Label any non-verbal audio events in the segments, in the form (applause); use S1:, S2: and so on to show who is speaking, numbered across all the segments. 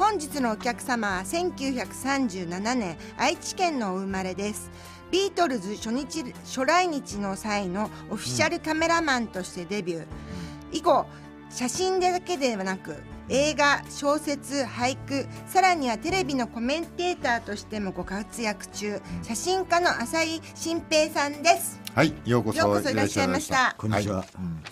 S1: 本日のお客様は1937年愛知県のお生まれですビートルズ初日初来日の際のオフィシャルカメラマンとしてデビュー、うん、以降写真だけではなく映画小説俳句さらにはテレビのコメンテーターとしてもご活躍中写真家の浅井新平さんです
S2: はいようこそいらっしゃいましたこんにちは、はいうん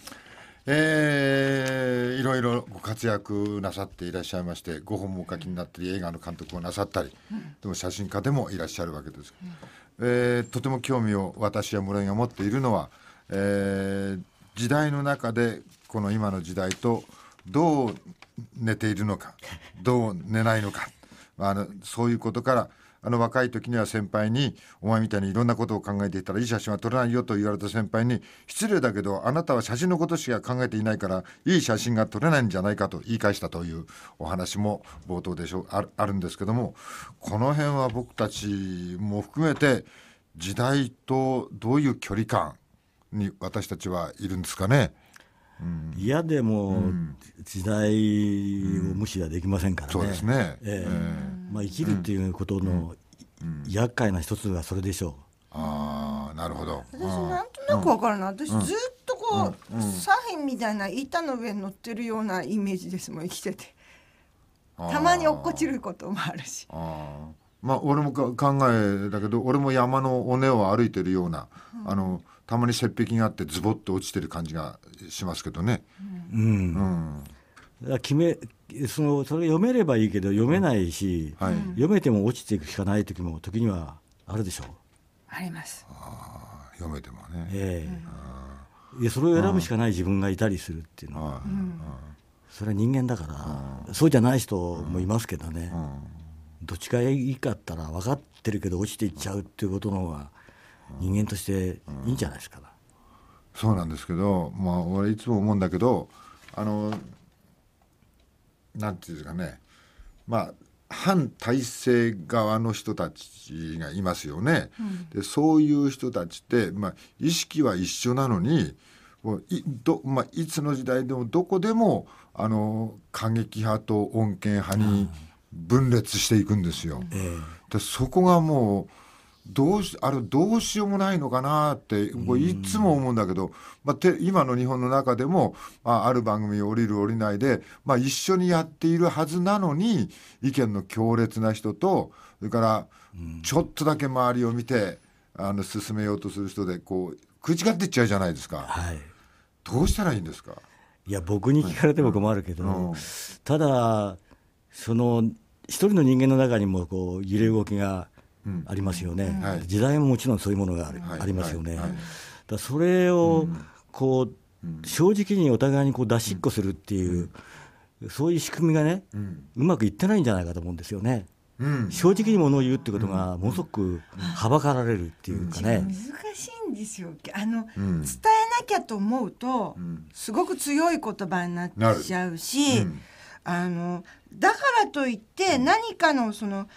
S2: えいろいろご活躍なさっていらっしゃいましてご本もお書きになったり映画の監督をなさったり、でも写真家でもいらっしゃるわけですけど、えー、とても興味を私や村井が持っているのは、えー、時代の中でこの今の時代とどう寝ているのかどう寝ないのか、まあ、あのそういうことからあの若い時には先輩に「お前みたいにいろんなことを考えていたらいい写真は撮れないよ」と言われた先輩に「失礼だけどあなたは写真のことしか考えていないからいい写真が撮れないんじゃないか」と言い返したというお話も冒頭でしょあるあるんですけどもこの辺は僕たちも含めて時代とどういう距離感に私たちはいるんですかね。嫌、うん、でも時代を無視はできませんからね。
S3: そうですね、まあ、生きるっていうことの厄介な一つがそれでし
S2: ょう。あなるほど私なんとなく分かるな、私ずっ
S1: とこう、サーフィンみたいな板の上に乗ってるようなイメージですもん生きててたまに落っこちることもあるし
S2: あまあ俺も考えだけど俺も山の尾根を歩いてるような、あの、たまに雪壁があってズボッと落ちてる感じがしますけどね。うん、うん、決めそのそれ読めれば
S3: いいけど読めないし、うんはい、読めても落ちていくしかない時も時にはあるでしょう。
S1: あります。あ
S3: 読めてもね。ええー、いやそれを選ぶしかない自分がいたりするっていうのは、それは人間だから、そうじゃない人もいますけどね、どっちがいいかったら分かってるけど落ちていっちゃうっていうことの
S2: 方が人間としていいんじゃないですか、うん、そうなんですけど、まあ、俺いつも思うんだけどあのなんていうんですかねまあ反体制側の人たちがいますよね、うん、でそういう人たちって、まあ、意識は一緒なのにもういど、まあ、いつの時代でもどこでもあの過激派と穏健派に分裂していくんですよ。うん、でそこがもうどうしあれどうしようもないのかなっていつも思うんだけど、まあ、て今の日本の中でも、まあ、ある番組降りる降りないで、まあ、一緒にやっているはずなのに意見の強烈な人とそれからちょっとだけ周りを見てあの進めようとする人でこう食い違っていっちゃうじゃないですか。はい、どうしたらいいんですかいや僕に聞かれても困るけど、はいうん、ただそ
S3: の一人の人間の中にもこう揺れ動きがありますよね、うん、時代ももちろんそういうものがあ,、ありますよね。だそれをこう、正直にお互いにこう出しっこするっていう、そういう仕組みがね、うまくいってないんじゃないかと思うんですよね。うん、正直にものを言うってことがものすごくはばかられるっていうかね、うん、難
S1: しいんですよあの、うん、伝えなきゃと思うと、すごく強い言葉になっちゃうし、あのだからといって何かのその、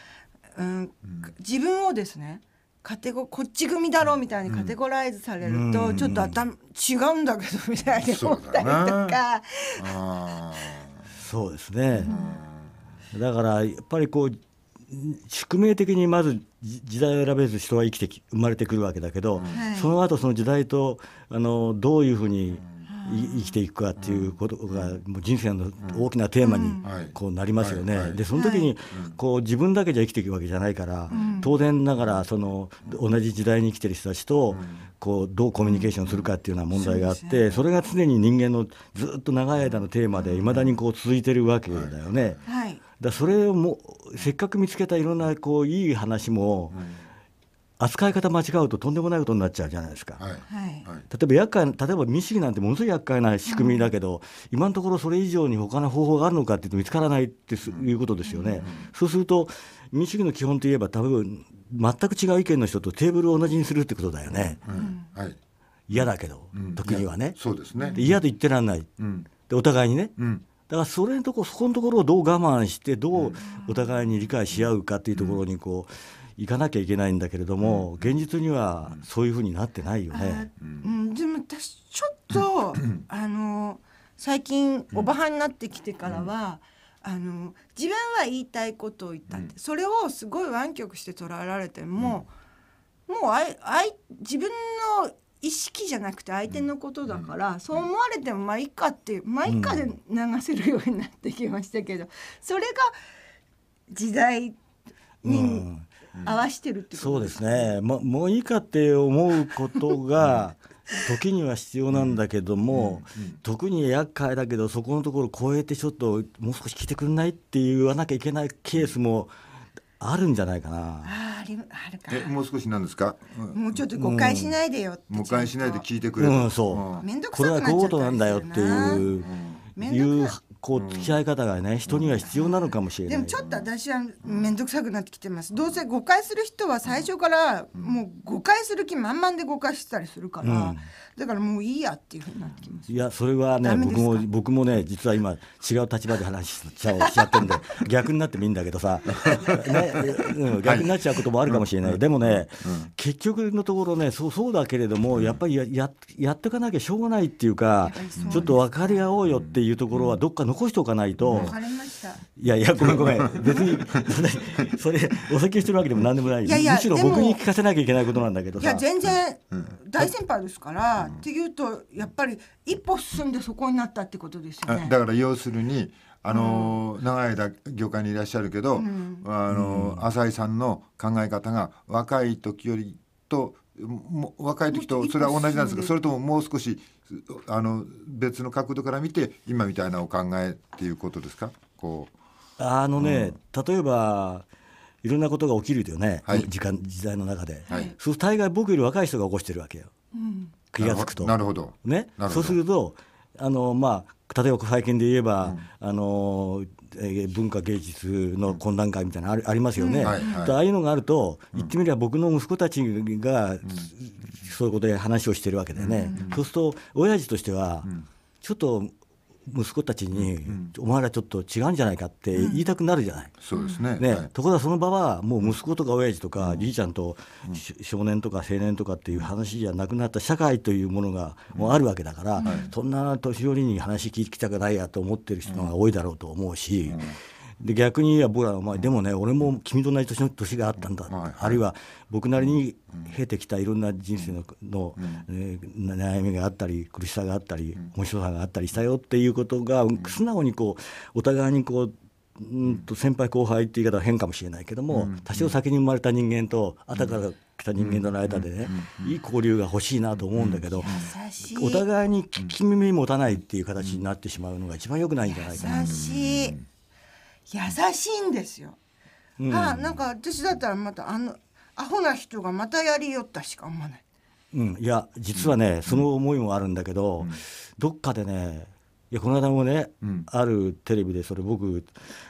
S1: うん、自分をですねカテゴこっち組だろみたいにカテゴライズされると、ちょっと頭、うん、違うんだけどみたいに思ったりとか
S3: そうですね、だからやっぱりこう宿命的にまず時代を選べず人は生きてき生まれてくるわけだけど、その後その時代とあのどういうふうにい、生きていくかっていうことがもう人生の大きなテーマにこうなりますよね。でその時にこう自分だけじゃ生きていくわけじゃないから当然ながらその同じ時代に生きてる人たちとこうどうコミュニケーションするかっていうような問題があってそれが常に人間のずっと長い間のテーマでいまだにこう続いてるわけだよね。だそれをもせっかく見つけたいろんなこういい話も、うん扱い方間違うととんでもないことになっちゃうじゃないですか、はい、例えば厄介例えば民主主義なんてものすごい厄介な仕組みだけど、今のところそれ以上に他の方法があるのかっていうと見つからないっていうことですよね、うんうん、そうすると民主主義の基本といえば多分全く違う意見の人とテーブルを同じにするってことだよね、はい嫌だけど、時にはねそうですね嫌と言ってらんない、でお互いにね、だからそれのとこそこのところをどう我慢してどうお互いに理解し合うかっていうところにこう、行かなきゃいけないんだけれども、現実にはそういうふうになってないよね。
S1: うん、でも私ちょっと (clears throat) あの最近おばはになってきてからは。あの自分は言いたいことを言ったって、それをすごい湾曲して捉えられても、もうあいあい自分の意識じゃなくて相手のことだから、そう思われてもまあいいかってまあいいかで流せるようになってきましたけど、それが時代に、合わしてるって
S3: ことですか、うん、そうですね、ま、もういいかって思うことが時には必要なんだけども、特に厄介だけどそこのところ超えてちょっともう少し来てくんないって言わなきゃいけないケースもあるんじゃないかな。えもう少しなんですか、
S1: もうちょっと誤解しないでよ
S2: 誤解しないで聞いてくれる、
S3: うん、そう、うん、これはこういうことなんだよっていう。いうこう付き合い方がね、人には必要なのかもしれない、でも
S1: ちょっと私は面倒くさくなってきてますどうせ誤解する人は最初からもう誤解する気満々で誤解してたりするから、だからもういいやっていうふうになってきま
S3: すいやそれはね僕も僕もね実は今違う立場で話しちゃしちゃってるんで (laughs) 逆になってもいいんだけどさ、(laughs) ね逆になっちゃうこともあるかもしれない、はい、でもね、うん、結局のところねそうそうだけれどもやっぱりやややっていかなきゃしょうがないっていうか、うちょっと分かり合おうよっていうところはどっかの残しておかないと、いやいやごめんごめん別にそれお酒してるわけでも何でもないいやいやむしろ僕に聞かせなきゃいけないこと
S2: なんだけどいや全
S1: 然大先輩ですから、うん、っていうとやっぱり一歩進んでそこになったってことですよね。だ
S2: から要するにあの、うん、長い間業界にいらっしゃるけど、うん、あの、浅井さんの考え方が若い時よりと若い時とそれは同じなんですがそれとももう少しあの別の角度から見て今みたいなお考えっていうことですかこうあのね、うん、例えばいろんなことが起きるよね、はい、時間時代の中で、はい、そう
S3: 大概僕より若い人が起こしてるわけよ、うん、気が付くとなるほど、ね、そうするとあのまあ例えば最近で言えば、うん、あのえ文化芸術の懇談会みたいなのありますよね、ははいい、ああいうのがあると、言ってみれば僕の息子たちが、そういうことで話をしてるわけでね、うん、そうすると親父としては、ちょっと息子たちに、お前らちょっと違うんじゃないかって言いたくなるじゃない、そうですねね、ところがその場はもう息子とか親父とか、じいちゃんと、少年とか青年とかっていう話じゃなくなった社会というものがもうあるわけだから、そんな年寄りに話聞きたくないやと思ってる人が多いだろうと思うし、で逆に僕らは、まあ、でもね、俺も君と同じ年の年があったんだ、あるいは僕なりに経てきたいろんな人生のの、え悩みがあったり苦しさがあったり面白さがあったりしたよっていうことが、素直にこうお互いにこううんと先輩後輩って言い方は変かもしれないけども、多少先に生まれた人間と後から来た人間との間でね、いい交流が欲しいなと思うんだけど、お互いに聞き耳持たないっていう形になってしまうのが一番良くないんじゃないかな。優
S1: しい優しいんですよ。うん、あなんか私だったらまたあのアホな人がまたやりよったしか思わない。
S3: うん、いや実はね、うん、その思いもあるんだけど、うん、どっかでねいやこの間もね、うん、あるテレビでそれ僕う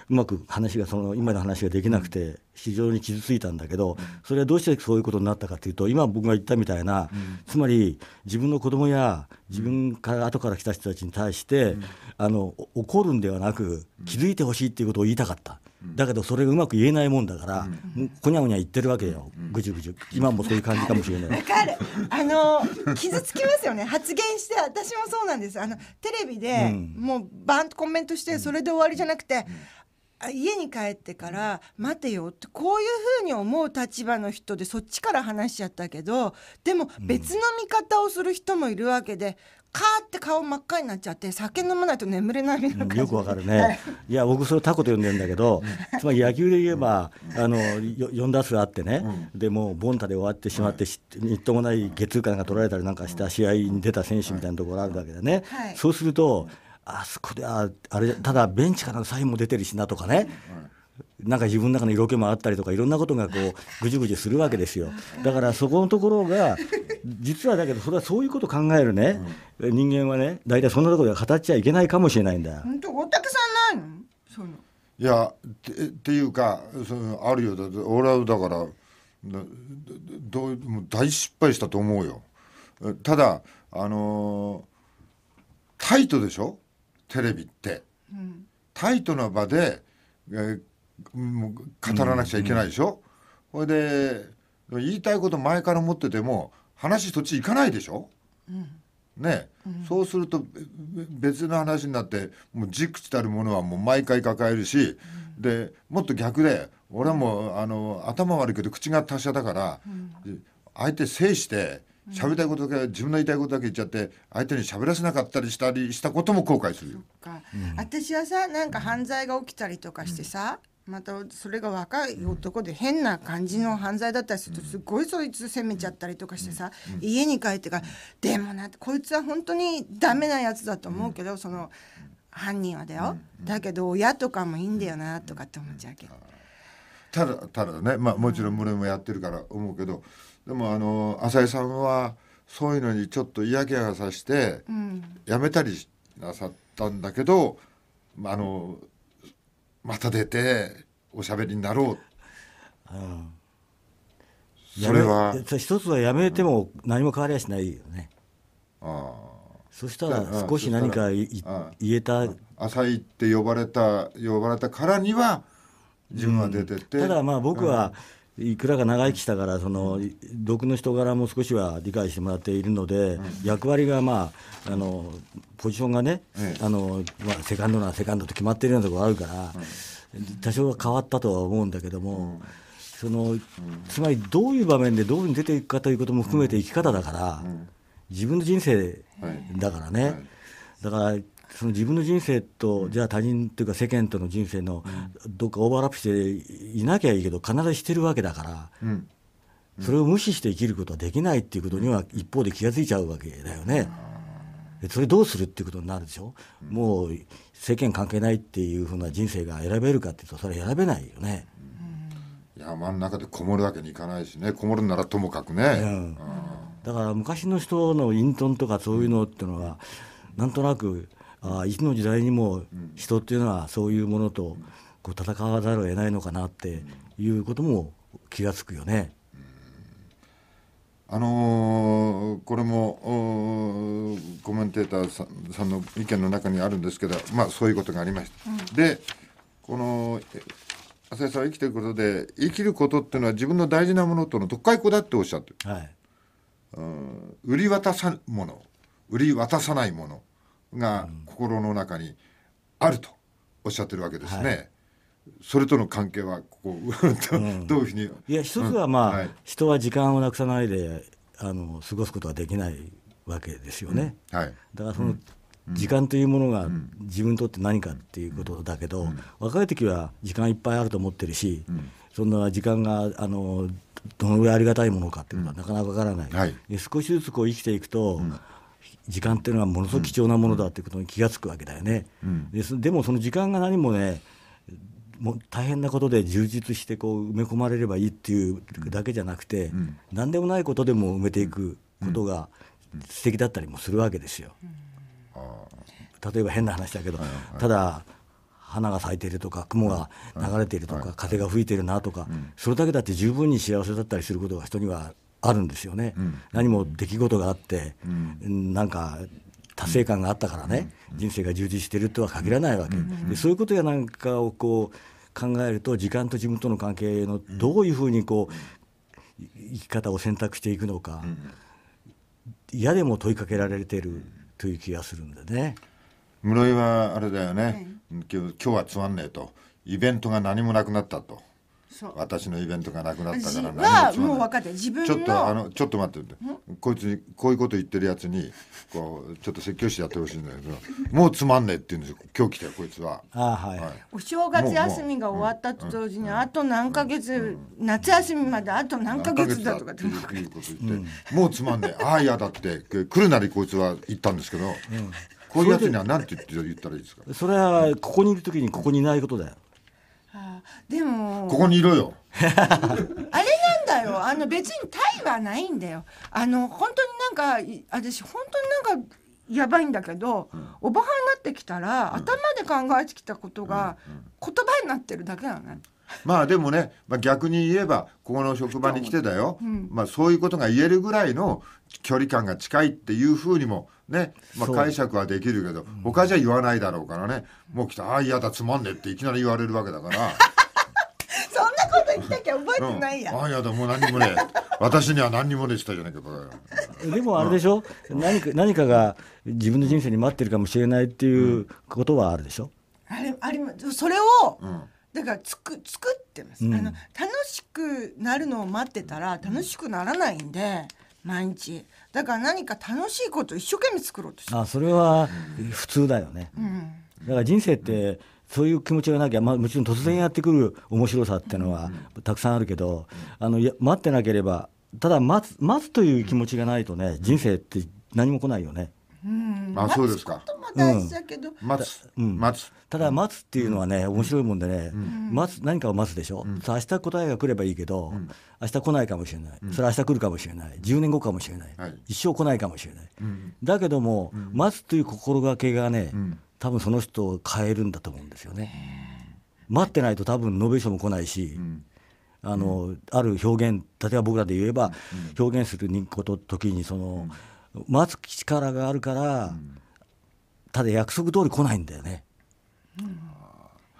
S3: まく話がその今の話ができなくて非常に傷ついたんだけど、それはどうしてそういうことになったかというと今僕が言ったみたいな、つまり自分の子供や自分から後から来た人たちに対して、あの怒るんではなく気づいてほしいっていうことを言いたかった。だけどそれがうまく言えないもんだから、うん、こにゃこにゃ言ってるわけよ、ぐじゅぐじゅ今もそういう感じかもしれないわ
S1: かるあの傷つきますよね発言して私もそうなんですあのテレビで、もうバンとコメントしてそれで終わりじゃなくて、うん家に帰ってから「待てよ」ってこういうふうに思う立場の人でそっちから話しちゃったけどでも別の見方をする人もいるわけで。カーって顔真っ赤になっちゃって酒飲まないと眠れないみたいな感じ、よ
S3: くわかるね、い、や僕それタコと呼んでるんだけどつまり野球で言えば、あの4打数あってね、でもうボンタで終わってしまって、みっともない月間が取られたりなんかした試合に出た選手みたいなところあるわけだね、そうすると、あそこでああれただベンチからのサインも出てるしなとかね、なんか自分の中の色気もあったりとかいろんなことがこう (laughs) ぐじゅぐじゅするわけですよだからそこのところが実はだけどそれはそういうこと考えるね、人間はね大体そんなところで語っちゃいけないかもしれ
S2: ないんだ
S1: 本当さんないのその
S2: いやっていうかそのあるよだ俺はだからどう大失敗したと思うよただあのー、タイトでしょテレビって、うん、タイトな場で、えー、語らなくちゃいけないでしょ、うん、それで言いたいこと前から持ってても話そっち行かないでしょ、うん、ね、うん、そうすると別の話になってもう忸怩たるものはもう毎回抱えるし、うん、でもっと逆で俺はもうあの頭悪いけど口が達者だから、相手制して喋りたいことだけ自分の言いたいことだけ言っちゃって相手に喋らせなかったりしたりしたことも後悔するよ。
S1: 私はさなんか犯罪が起きたりとかしてさ、またそれが若い男で変な感じの犯罪だったりするとすごいそいつ責めちゃったりとかしてさ家に帰ってからでもなこいつは本当にダメなやつだと思うけどその犯人はだよだけど親とかもいいんだよなとかって思っちゃ
S2: うけど。ただただね、まあ、もちろん群れもやってるから思うけど、でもあの浅井さんはそういうのにちょっと嫌気がさして辞めたりなさったんだけど、うん、あのまた出ておしゃべりになろう。うんそれは一つはやめても何も変わりはしないよね、うん、あそしたら少し何か言えた浅井って呼ばれた呼ばれたからには自分は出てて、うん、ただまあ僕は、うんいくらか長生きしたから、その毒の人
S3: 柄も少しは理解してもらっているので、役割が、まあ、あのポジションがね、あのまあ、セカンドならセカンドと決まってるようなところがあるから、多少は変わったとは思うんだけども。そのつまりどういう場面でどういうふうに出ていくかということも含めて生き方だから、自分の人生だからね、だからその自分の人生と、じゃあ他人というか世間との人生のどっかオーバーラップしていなきゃいいけど必ずしてるわけだから、それを無視して生きることはできないっていうことには一方で気が付いちゃうわけだよね。それどうするっていうことになるでしょ、もう世間関係ないっていうふうな人生が選べるかっていうとそれ選べな
S2: いよね。山の中でこもるわけにいかないしねこもるならともかくね、うん、
S3: だから昔の人の隠遁とかそういうのっていうのは、うん、なんとなくあいつの時代にも人っていうのはそういうものとこう戦わざるを得
S2: ないのかなっていうことも気が付くよね。あのー、これもコメンテーターさんの意見の中にあるんですけど、まあ、そういうことがありました。うん、でこの浅井さんは生きてることで生きることっていうのは自分の大事なものとのどっ換え子だっておっしゃってる、はい、うん売り渡さもの売り渡さないものが心の中にあるとおっしゃってるわけですね。はいそれとの関係はここ、(laughs) どういうふうにいや一つはまあ、うんは
S3: い、人は時間をなくさないであの過ごすことはできないわけですよね、うんはい、だからその、時間というものが自分にとって何かっていうことだけど、若い時は時間いっぱいあると思ってるし、そんな時間があのどのぐらいありがたいものかっていうのはなかなかわからない、はい、で少しずつこう生きていくと、時間っていうのはものすごく貴重なものだっていうことに気が付くわけだよね。ですでもその時間が何もねもう大変なことで充実してこう埋め込まれればいいっていうだけじゃなくて、うん、何でもないことでも埋めていくことが素敵だったりもするわけですよ。うん、例えば変な話だけど、はいただ花が咲いているとか雲が流れているとか、はい風が吹いてるなとか、はい、それだけだって十分に幸せだったりすることが人にはあるんですよね、うん、何も出来事があって、うん、なんか達成感があったからね、うん、人生が充実してるとは限らないわけ、でそういうことやなんかをこう考えると時間と自分との関係のどういうふうにこう生き方を選択していくの
S2: か、嫌でも問いかけられてるという気がするんでね。室井はあれだよね、はい、今日はつまんねえとイベントが何もなくなったと。私のイベントがなくなったからはもう分
S1: かって自分ちょっとあの
S2: ちょっと待ってこいつにこういうこと言ってるやつにこうちょっと説教してやってほしいんだけど (laughs) もうつまんねえって言うんですよ今日来たよこいつはあ、はい、はい、
S1: お正月休みが終わったと同時に、うん、あと何ヶ月、うん、夏休みまであと何ヶ月だとかって
S2: 言って、うん、もうつまんねえああ嫌だって来るなりこいつは言ったんですけど、こういうやつには何て言ったらいいですか
S3: それはここにいる時にここにいないことだ
S2: よ
S1: あ、でもここにいろよ
S2: あれなん
S1: だよあの別にタイはないんだよあの本当になんか私本当になんかやばいんだけど、うん、おばはんになってきたら、うん、頭で考えてきたことが、うん、言葉になってるだけだよね。
S2: まあでもね、まあ、逆に言えばここの職場に来てだよ、まあ、そういうことが言えるぐらいの距離感が近いっていうふうにもね、まあ、解釈はできるけど、他じゃ言わないだろうからねもう来た「ああ嫌だつまんねえ」っていきなり言われるわけだから
S1: (laughs) そんなこと言ったきゃ覚えてないや、うん、あ
S2: あ嫌だもう何もね私には何にもねし
S3: たじゃないけどでもあれでしょ、うん、何か何かが自分の人生に待ってるかもしれないっていうことはあるでしょ、
S1: うん、あれありそれを、うんだからつく作ってます、うん、あの楽しくなるのを待ってたら楽しくならないんで、毎日だから何か楽しいこと一生懸命作ろうとし
S3: てあそれは普通だよね、うん、だから人生ってそういう気持ちがなきゃ、まあ、もちろん突然やってくる面白さっていうのはたくさんあるけどあのや待ってなければただ待つ待つという気持ちがないとね人生って何も来ないよね。
S2: あそうですか。
S1: だ
S3: 待つ、ただ待つっていうのはね、面白いもんでね、待つ何かを待つでしょ。うん、明日答えが来ればいいけど、明日来ないかもしれない。それ明日来るかもしれない。10年後かもしれない。一生来ないかもしれない。だけども、待つという心がけがね、多分その人を変えるんだと思うんですよね。待ってないと多分ノベーションも来ないし。あのある表現例えば僕らで言えば、表現すること時にその、待つ力があるから、うん、ただ
S2: 約束通り来ないんだよね。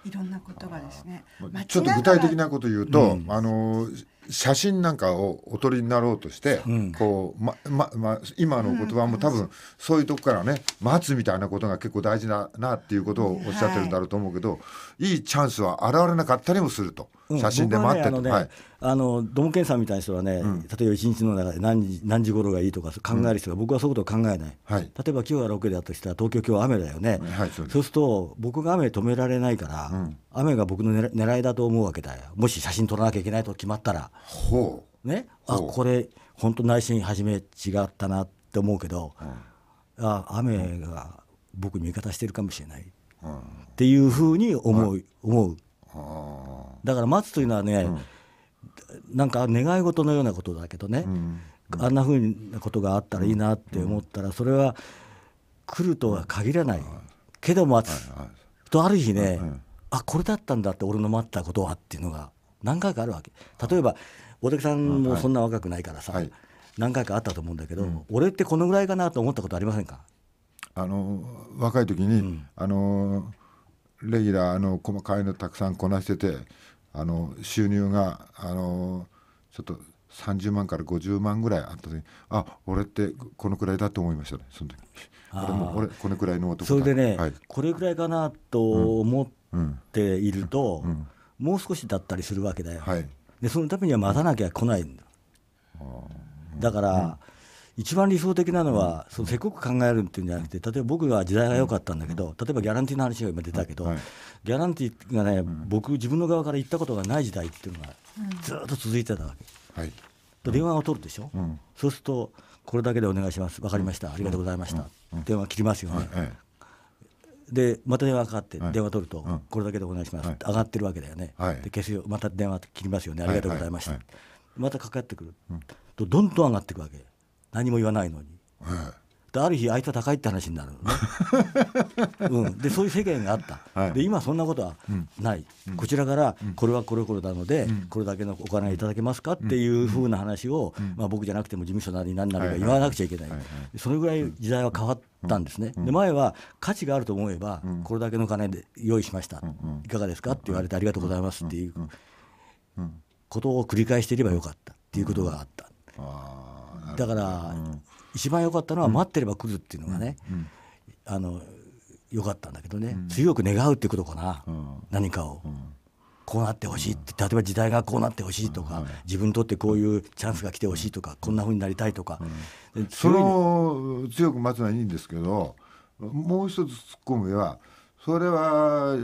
S1: いろんな言葉ですね。ちょっと具体的な
S2: こと言うと、あの写真なんかをお撮りになろうとして、こうままま今の言葉も多分そういうとこからね待つみたいなことが結構大事だなっていうことをおっしゃってるんだろうと思うけど、い、いチャンスは現れなかったりもすると。写真で待ってうんね、のね、はい、あのドムケンさんみたいな人はね、うん、例えば一日の中で何
S3: 時何時頃がいいとか考える人が、うん、僕はそういうことを考えない、はい、例えば今日がロケだとしたら東京今日雨だよね、はい、そうすると僕が雨止められないから、雨が僕の狙いだと思うわけだよもし写真撮らなきゃいけないと決まったらほうねあこれ本当内心初め違ったなって思うけど、あ雨が僕味方してるかもしれない、っていうふうに思う,、思うだから待つというのはね、うん、なんか願い事のようなことだけどね、うん、あんなふうなことがあったらいいなって思ったら、それは来るとは限らない、けど待つ、とある日ね、はいあこれだったんだって俺の待ったことはっていうのが何回かあるわけ例えば大竹さんもそんな若くないからさ、はい、何
S2: 回かあったと思うんだけど、うん、俺ってこのぐらいかなと思ったことありませんかあの若い時に、うん、あのーレギュラーの細かいのたくさんこなしててあの収入があのちょっと30万から50万ぐらいあった時にあ俺ってこのくらいだと思いましたねその時俺も俺このくらいの男それでね、はい、これくらいかなと思っていると、うんうんうん、もう少し
S3: だったりするわけだよ、はい、でそのためには待たなきゃ来ないんだ、だから、一番理想的なのは、そのせっかく考えるっていうんじゃなくて、例えば僕は時代が良かったんだけど、例えばギャランティーの話が今出たけど、ギャランティーがね、僕、自分の側から言ったことがない時代っていうのが、ずっと続いてたわけ。はい、電話を取るでしょ、うん、そうすると、これだけでお願いします、分かりました、ありがとうございました、電話切りますよね。はいでまた電話かかって、電話取ると、これだけでお願いします、上がってるわけだよね、で消すよまた電話切りますよねありがとうございました、またかかってくる、とどんどん上がっていくわけ、何も言わないのに。ええである日あいつは高いって話になるのね、(laughs) うん、でそういう世間があった、はい、で今そんなことはない、うん、こちらからこれはこれこれなので、うん、これだけのお金いただけますかっていうふうな話を、うん、まあ、僕じゃなくても事務所なり何なりが言わなくちゃいけない、はいはい、それぐらい時代は変わったんですね、で前は価値があると思えば、これだけの金で用意しました、いかがですかって言われてありがとうございますっていうことを繰り返していればよかったっていうことがあった。だから、一番良かったのは待ってれば来るっていうのがね、あの良かったんだけどね、強く願うってことかな、何かを。こうなってほしいって例えば時代がこうなってほしいとか、自分にとってこういうチャンスが来てほしいとかこんなふうになりたいとか、
S2: その強く待つのはいいんですけどもう一つ突っ込むはそれは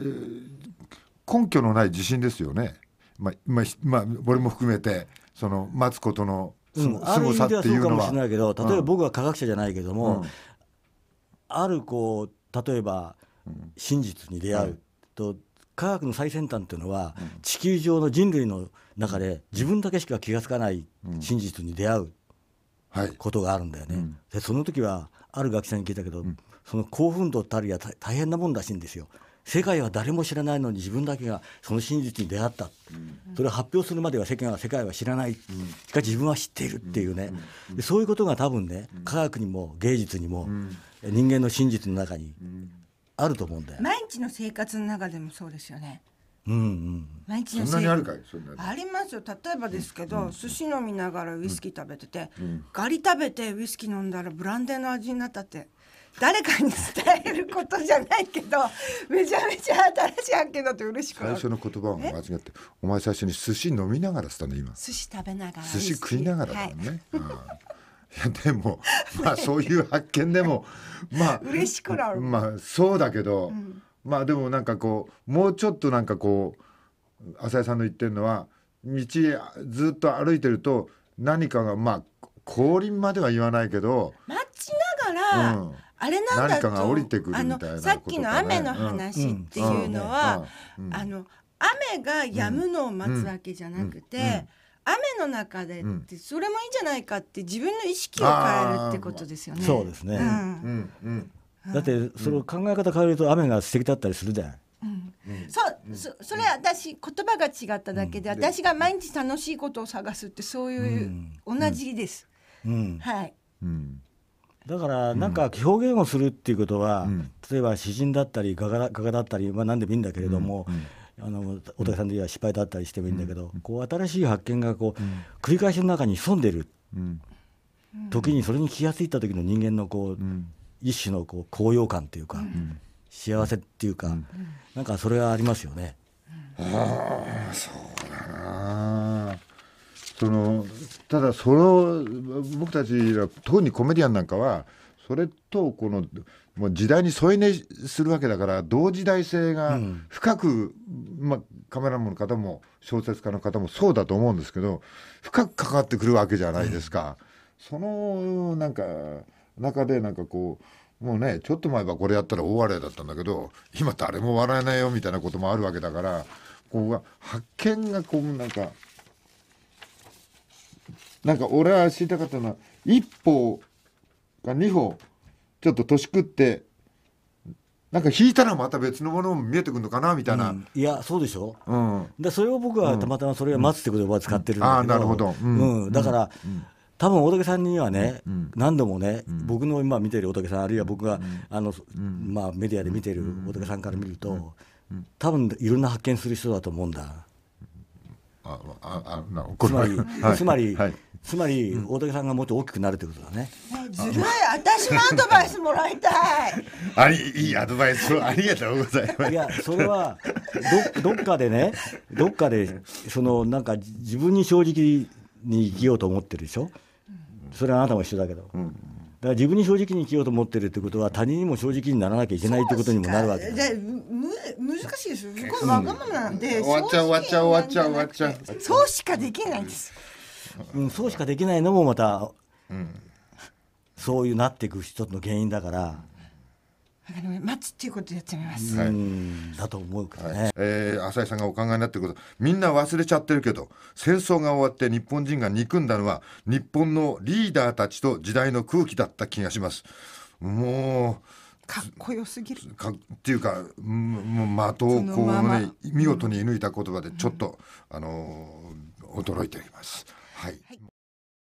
S2: 根拠のない自信ですよね、まあまあ、まあ、俺も含めてその待つことのうん、ある意味ではそうかもしれないけど例えば僕
S3: は科学者じゃないけども、うん、あるこう例えば真実に出会うと、科学の最先端っていうのは、地球上の人類の中で自分だけしか気が付かない真実に出会うことがあるんだよね。はい、でその時はある学者に聞いたけど、その興奮度たるや大変なもんらしいんですよ。世界は誰も知らないのに自分だけがその真実に出会った、それを発表するまでは世間は世界は知らない、しかし自分は知っているっていうね、そういうことが多分ね科学にも芸術にも、人間の真実の中にあると思うんだよ、毎
S1: 日の生活の中でもそうですよねうんうん、毎日そんなにあるかいありますよ例えばですけど、うん、寿司飲みながらウイスキー食べてて、うん、ガリ食べてウイスキー飲んだらブランデーの味になったって誰かに伝えることじゃないけどめちゃめちゃ新しい発見だと嬉しく最初の言葉を間違
S2: ってお前最初に寿司飲みながらしたん今寿司
S1: 食べながら寿司食いながらだもんね、はい、
S2: うん、いやでもまあそういう発見でも (laughs) まあ嬉しくなるまあそうだけど、うん、まあでもなんかこうもうちょっとなんかこう浅井さんの言ってるのは道ずっと歩いてると何かがまあ降臨までは言わないけど待ちながら、うんあれなんだとあのさっきの雨の話っていうのは、
S1: あの雨が止むのを待つわけじゃなくて。雨の中でってそれもいいんじゃないかって自分の意識を変えるってことですよね。そうですね、うんう
S3: ん、うん、だってその考え方変えると雨が素敵だったりするじゃない。うん、
S1: そう、そそれ私言葉が違っただけで、私が毎日楽しいことを探すってそういう、同じです、うんはい、うん
S3: だからなんか表現をするっていうことは、うん、例えば詩人だったり画家画家だったり、まあ、何でもいいんだけれども、うん、あの大竹さん的には失敗だったりしてもいいんだけど、こう新しい発見がこう、繰り返しの中に潜んでる、時にそれに気が付いた時の人間のこう、一種のこう高揚感というか、幸せっていうか、なんかそれはありますよね。ああそう
S2: そのただその僕たちは特にコメディアンなんかはそれとこのもう時代に添い寝するわけだから同時代性が深く、うん、まあ、カメラマンの方も小説家の方もそうだと思うんですけど深く関わってくるわけじゃないですか。うん、そのなんか中でなんかこうもうねちょっと前はこれやったら大笑いだったんだけど今誰も笑えないよみたいなこともあるわけだからこう発見がこうなんかなんか俺は知りたかったのは、一歩か二歩、ちょっと年食って、なんか引いたらまた別のものも見えてくるのかなみたいな、うん、いやそうでしょ、うん、でそれを僕はたまたまそれを待つってことを使ってるんだけど、うん、あなるほど、うんだから、多分大竹さんには
S3: ね、何度もね、僕の今見てる大竹さんあるいは僕が、あのまあ、メディアで見てる大竹さんから見ると、多分いろんな発見する人だと思うんだ。
S2: あああつまり、はい、つま
S3: り、はい、つまり、大竹さんがもっと大きくなるということだね。
S1: ずるい、私もアドバイスもらいたい。
S3: あり、いいアドバ
S2: イスありがとうございます。いや、それは、
S3: ど、どっかでね、どっかで、その、なんか、自分に正直に生きようと思ってるでしょ。それはあなたも一緒だけど。うんだから自分に正直に生きようと思ってるってことは他人にも正直にならなきゃいけないってことにもなるわけ無
S1: 理難しいですよ。ごいわがままなんで、終わっちゃう終わっちゃう終わっちゃう終わっちゃう。そうしかできないんです。
S3: うん、そうしかできないのもまた、うん、そういうなっていく一つの原因だから。
S1: 待つっていうことやってみます。はい、
S2: だと思うけどね、はい、えー、浅井さんがお考えになってること、みんな忘れちゃってるけど、戦争が終わって日本人が憎んだのは、日本のリーダーたちと時代の空気だった気がします。もう
S1: かっこよすぎる
S2: かっていうかもう的をこうね、まま見事に射抜いた言葉でちょっと、うん、あの驚いております。はい、はい